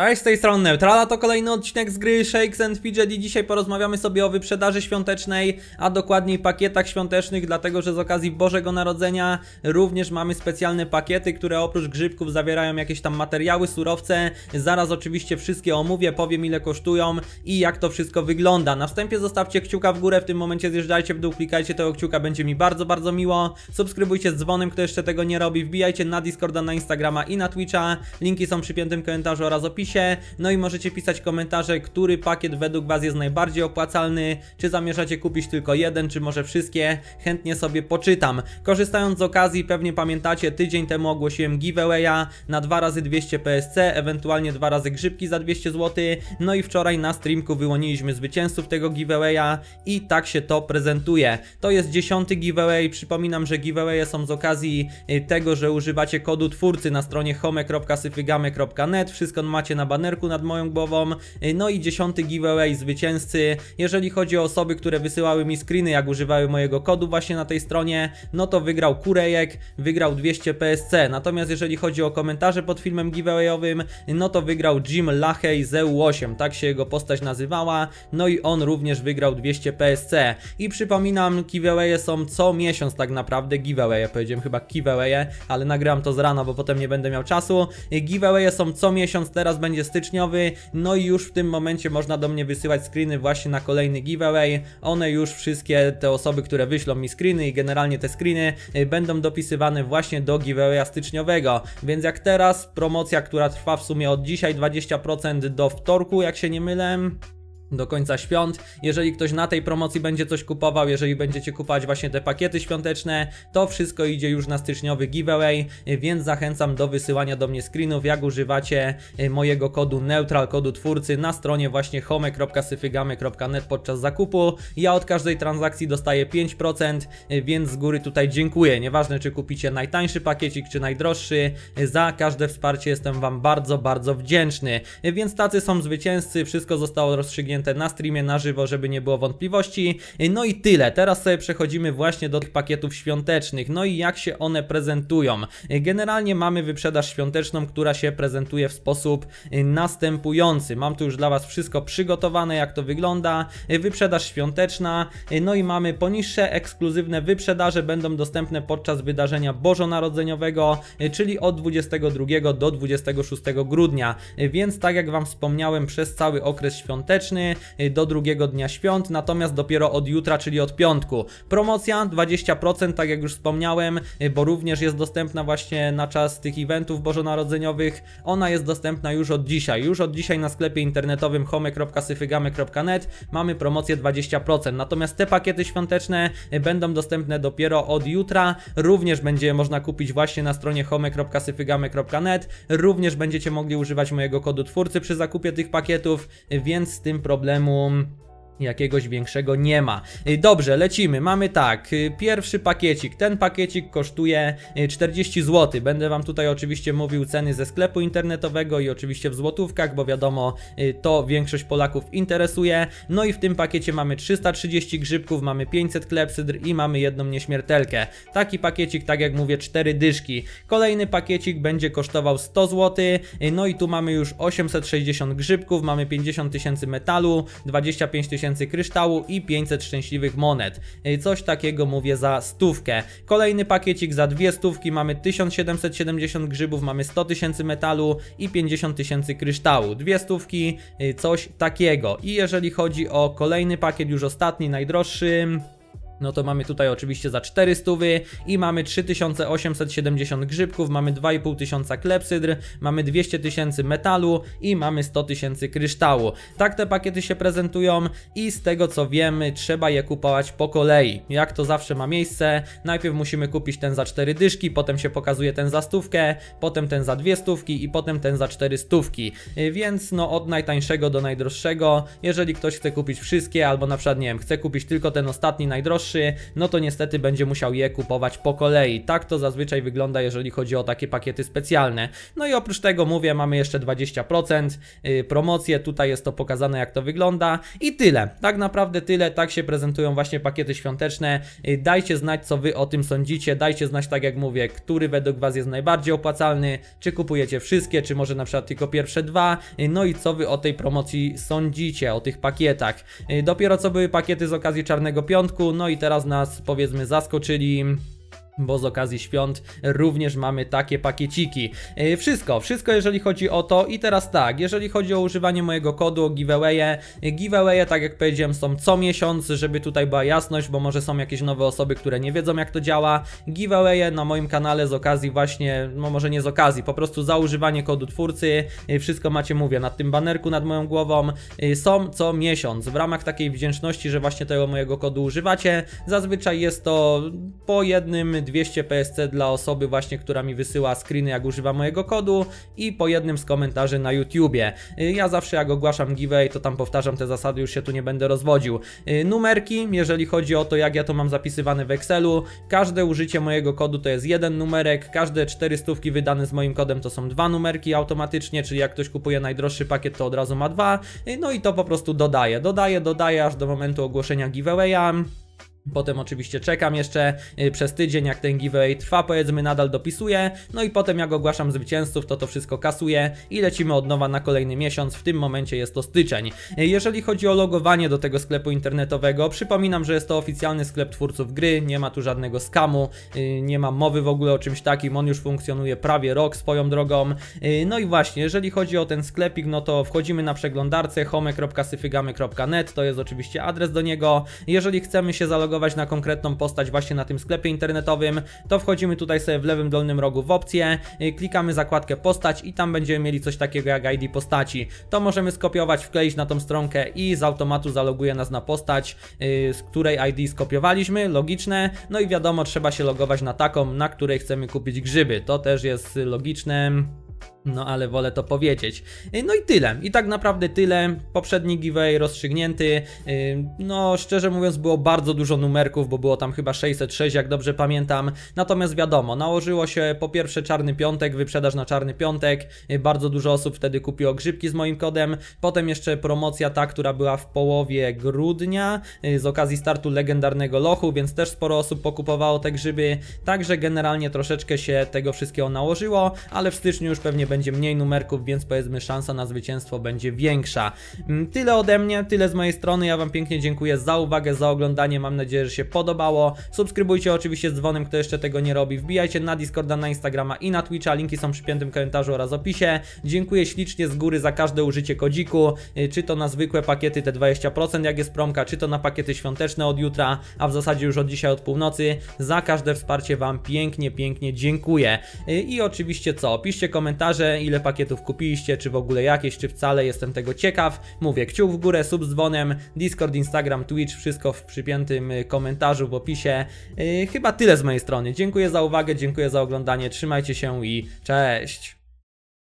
Hej, z tej strony Neutrala, to kolejny odcinek z gry Shakes and Fidget i dzisiaj porozmawiamy sobie o wyprzedaży świątecznej, a dokładniej pakietach świątecznych, dlatego że z okazji Bożego Narodzenia również mamy specjalne pakiety, które oprócz grzybków zawierają jakieś tam materiały, surowce. Zaraz oczywiście wszystkie omówię, powiem ile kosztują i jak to wszystko wygląda. Na wstępie zostawcie kciuka w górę, w tym momencie zjeżdżajcie w dół, klikajcie tego kciuka, będzie mi bardzo, bardzo miło. Subskrybujcie z dzwonem, kto jeszcze tego nie robi, wbijajcie na Discorda, na Instagrama i na Twitcha. Linki są przy piętym komentarzu oraz opisie opisie. No i możecie pisać komentarze, który pakiet według Was jest najbardziej opłacalny, czy zamierzacie kupić tylko jeden, czy może wszystkie. Chętnie sobie poczytam. Korzystając z okazji, pewnie pamiętacie, tydzień temu ogłosiłem giveawaya na 2 razy 200 PSC, ewentualnie 2 razy grzybki za 200 zł. No i wczoraj na streamku wyłoniliśmy zwycięzców tego giveawaya i tak się to prezentuje. To jest dziesiąty giveaway. Przypominam, że giveawaye są z okazji y, tego, że używacie kodu twórcy na stronie home.syfygame.net. Wszystko macie macie na banerku nad moją głową. Y, no i dziesiąty giveaway zwycięzcy. Jeżeli chodzi o osoby, które wysyłały mi screeny, jak używały mojego kodu właśnie na tej stronie, no to wygrał Kurejek, wygrał 200 PSC. Natomiast jeżeli chodzi o komentarze pod filmem giveawayowym, no to wygrał Jim Lachey z EU8, tak się jego postać nazywała. No i on również wygrał 200 PSC. I przypominam, giveawaye są co miesiąc tak naprawdę, giveawaye, powiedziałem chyba giveawaye, ale nagrałem to z rana, bo potem nie będę miał czasu. Y, giveawaye są co miesiąc, teraz teraz będzie styczniowy, no i już w tym momencie można do mnie wysyłać screeny właśnie na kolejny giveaway. One już wszystkie te osoby, które wyślą mi screeny i generalnie te screeny y, będą dopisywane właśnie do giveawaya styczniowego. Więc jak teraz, promocja, która trwa w sumie od dzisiaj 20% do wtorku, jak się nie mylę do końca świąt. Jeżeli ktoś na tej promocji będzie coś kupował, jeżeli będziecie kupować właśnie te pakiety świąteczne, to wszystko idzie już na styczniowy giveaway, więc zachęcam do wysyłania do mnie screenów, jak używacie e, mojego kodu neutral, kodu twórcy na stronie właśnie home.syfygamy.net podczas zakupu. Ja od każdej transakcji dostaję 5%, e, więc z góry tutaj dziękuję. Nieważne czy kupicie najtańszy pakiecik, czy najdroższy, e, za każde wsparcie jestem Wam bardzo, bardzo wdzięczny. Więc tacy są zwycięzcy, wszystko zostało rozstrzygnięte na streamie na żywo, żeby nie było wątpliwości. No i tyle, teraz sobie przechodzimy właśnie do tych pakietów świątecznych, no i jak się one prezentują. Generalnie mamy wyprzedaż świąteczną, która się prezentuje w sposób następujący. Mam tu już dla Was wszystko przygotowane, jak to wygląda. Wyprzedaż świąteczna, no i mamy poniższe ekskluzywne wyprzedaże, będą dostępne podczas wydarzenia bożonarodzeniowego, czyli od 22 do 26 grudnia. Więc tak jak Wam wspomniałem, przez cały okres świąteczny Y, do drugiego dnia świąt, natomiast dopiero od jutra, czyli od piątku. Promocja 20%, tak jak już wspomniałem, y, bo również jest dostępna właśnie na czas tych eventów bożonarodzeniowych. Ona jest dostępna już od dzisiaj. Już od dzisiaj na sklepie internetowym home.syfygamy.net mamy promocję 20%. Natomiast te pakiety świąteczne y, będą dostępne dopiero od jutra. Również będzie można kupić właśnie na stronie home.syfygamy.net. Również będziecie mogli używać mojego kodu twórcy przy zakupie tych pakietów, więc z tym problemem problemu jakiegoś większego nie ma. Y, dobrze, lecimy. Mamy tak, y, pierwszy pakiecik. Ten pakiecik kosztuje 40 y, zł. Będę Wam tutaj oczywiście mówił ceny ze sklepu internetowego i oczywiście w złotówkach, bo wiadomo, to większość Polaków interesuje. No i w tym pakiecie mamy 330 grzybków, mamy 500 klepsydr i mamy jedną nieśmiertelkę. Taki pakiecik, tak jak mówię, 4 dyszki. Kolejny pakiecik będzie kosztował 100 zł. No i tu mamy już 860 grzybków, mamy 50 tysięcy metalu, 25 tysięcy tysięcy kryształu i 500 szczęśliwych monet. Coś takiego mówię za stówkę. Kolejny pakiecik za dwie stówki mamy 1770 grzybów, mamy 100 tysięcy metalu i 50 tysięcy kryształu. Dwie stówki, coś takiego. I jeżeli chodzi o kolejny pakiet, już ostatni, najdroższy no to mamy tutaj oczywiście za 400 i mamy 3870 grzybków, mamy 2500 klepsydr, mamy 200 tysięcy metalu i mamy 100 tysięcy kryształu. Tak te pakiety się prezentują i z tego co wiemy trzeba je kupować po kolei. Jak to zawsze ma miejsce, najpierw musimy kupić ten za 4 dyszki, potem się pokazuje ten za stówkę, potem ten za 2 stówki i potem ten za 4 stówki. Y, więc no od najtańszego do najdroższego, jeżeli ktoś chce kupić wszystkie albo na przykład nie wiem, chce kupić tylko ten ostatni najdroższy, droższy, no to niestety będzie musiał je kupować po kolei. Tak to zazwyczaj wygląda, jeżeli chodzi o takie pakiety specjalne. No i oprócz tego mówię, mamy jeszcze 20% yy, promocje, tutaj jest to pokazane jak to wygląda i tyle. Tak naprawdę tyle, tak się prezentują właśnie pakiety świąteczne. Y, dajcie znać co Wy o tym sądzicie, dajcie znać tak jak mówię, który według Was jest najbardziej opłacalny, czy kupujecie wszystkie, czy może na przykład tylko pierwsze dwa, y, no i co Wy o tej promocji sądzicie, o tych pakietach. Y, dopiero co były pakiety z okazji Czarnego Piątku, no i teraz nas powiedzmy zaskoczyli bo z okazji świąt również mamy takie pakieciki. E, wszystko, wszystko jeżeli chodzi o to i teraz tak, jeżeli chodzi o używanie mojego kodu, o giveawaye, e, giveawaye tak jak powiedziałem są co miesiąc, żeby tutaj była jasność, bo może są jakieś nowe osoby, które nie wiedzą jak to działa. Giveawaye na moim kanale z okazji właśnie, no może nie z okazji, po prostu za używanie kodu twórcy, e, wszystko macie mówię, nad tym banerku nad moją głową, są co miesiąc w ramach takiej wdzięczności, że właśnie tego mojego kodu używacie. Zazwyczaj jest to po jednym 200 PSC dla osoby właśnie, która mi wysyła screeny jak używa mojego kodu i po jednym z komentarzy na YouTubie. Y, ja zawsze jak ogłaszam giveaway to tam powtarzam te zasady, już się tu nie będę rozwodził. Y, numerki, jeżeli chodzi o to jak ja to mam zapisywane w Excelu, każde użycie mojego kodu to jest jeden numerek, każde 400 wydane z moim kodem to są dwa numerki automatycznie, czyli jak ktoś kupuje najdroższy pakiet to od razu ma dwa, y, no i to po prostu dodaję, dodaję, dodaję aż do momentu ogłoszenia giveawaya. Potem oczywiście czekam jeszcze y, przez tydzień, jak ten giveaway trwa, powiedzmy nadal dopisuję, no i potem jak ogłaszam zwycięzców, to to wszystko kasuję i lecimy od nowa na kolejny miesiąc, w tym momencie jest to styczeń. Y, jeżeli chodzi o logowanie do tego sklepu internetowego, przypominam, że jest to oficjalny sklep twórców gry, nie ma tu żadnego skamu, y, nie ma mowy w ogóle o czymś takim, on już funkcjonuje prawie rok swoją drogą. No i właśnie, jeżeli chodzi o ten sklepik, no to wchodzimy na przeglądarce home.syfygamy.net, to jest oczywiście adres do niego. Jeżeli chcemy się zalogować na konkretną postać właśnie na tym sklepie internetowym, to wchodzimy tutaj sobie w lewym dolnym rogu w opcję, y, klikamy zakładkę postać i tam będziemy mieli coś takiego jak ID postaci. To możemy skopiować, wkleić na tą stronkę i z automatu zaloguje nas na postać, y, z której ID skopiowaliśmy, logiczne, no i wiadomo trzeba się logować na taką, na której chcemy kupić grzyby, to też jest logiczne. No ale wolę to powiedzieć. Y, no i tyle. I tak naprawdę tyle. Poprzedni giveaway rozstrzygnięty. Y, no szczerze mówiąc było bardzo dużo numerków, bo było tam chyba 606 jak dobrze pamiętam. Natomiast wiadomo, nałożyło się po pierwsze czarny piątek, wyprzedaż na czarny piątek. Y, bardzo dużo osób wtedy kupiło grzybki z moim kodem. Potem jeszcze promocja ta, która była w połowie grudnia z okazji startu legendarnego lochu, więc też sporo osób pokupowało te grzyby. Także generalnie troszeczkę się tego wszystkiego nałożyło, ale w styczniu już pewnie będzie będzie mniej numerków, więc powiedzmy szansa na zwycięstwo będzie większa. Mm, tyle ode mnie, tyle z mojej strony, ja Wam pięknie dziękuję za uwagę, za oglądanie, mam nadzieję, że się podobało. Subskrybujcie oczywiście z dzwonem, kto jeszcze tego nie robi, wbijajcie na Discorda, na Instagrama i na Twitcha, linki są w przypiętym komentarzu oraz opisie. Dziękuję ślicznie z góry za każde użycie kodziku, y, czy to na zwykłe pakiety te 20% jak jest promka, czy to na pakiety świąteczne od jutra, a w zasadzie już od dzisiaj od północy. Za każde wsparcie Wam pięknie, pięknie dziękuję. Y, I oczywiście co, piszcie komentarze, komentarze, ile pakietów kupiliście, czy w ogóle jakieś, czy wcale, jestem tego ciekaw. Mówię kciuk w górę, sub z dzwonem, Discord, Instagram, Twitch, wszystko w przypiętym y, komentarzu w opisie. Yy, chyba tyle z mojej strony. Dziękuję za uwagę, dziękuję za oglądanie, trzymajcie się i cześć!